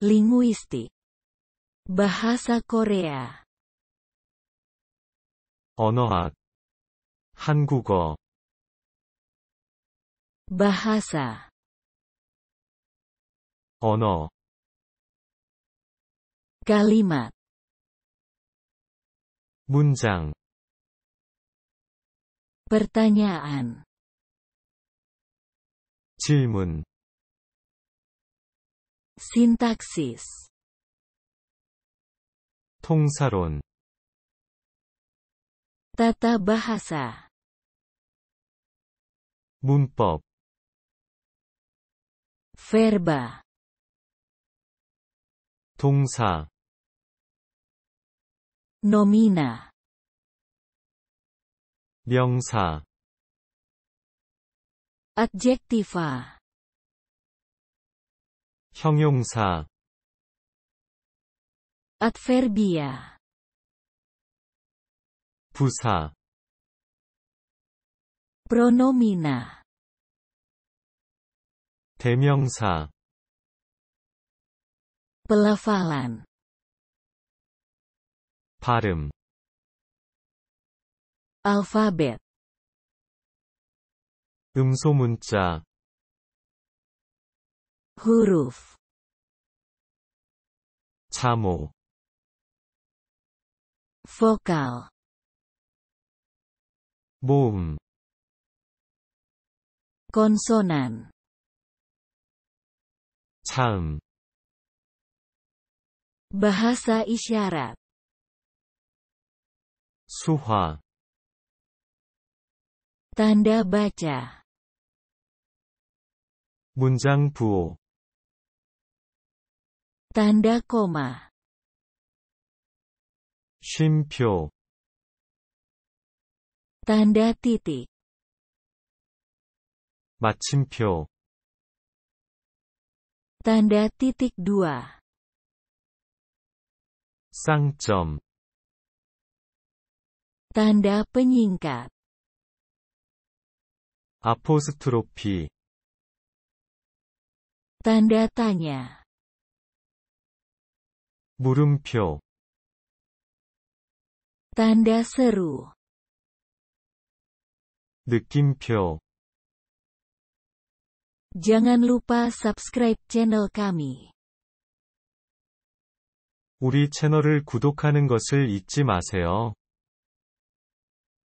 Linguistik Bahasa Korea 언어학 한국어 Bahasa 언어 Kalimat 문장 Pertanyaan 질문 Sintaksis 통사론 Tata bahasa 문법 Verba 동사 Nomina 명사 Adjektiva 형용사 adverbia 부사 pronomina 대명사 pelafalan 발음 alfabet 음소문자 huruf 자모 vokal boom konsonan cham, bahasa isyarat suha, tanda baca 문장 부호 Tanda koma. 쉼표. Tanda titik. 마침표. Tanda titik dua. 쌍점. Tanda penyingkat. Apostropi. Tanda tanya. 물음표 tanda seru 느낌표 Jangan lupa subscribe channel kami. 우리 채널을 구독하는 것을 잊지 마세요.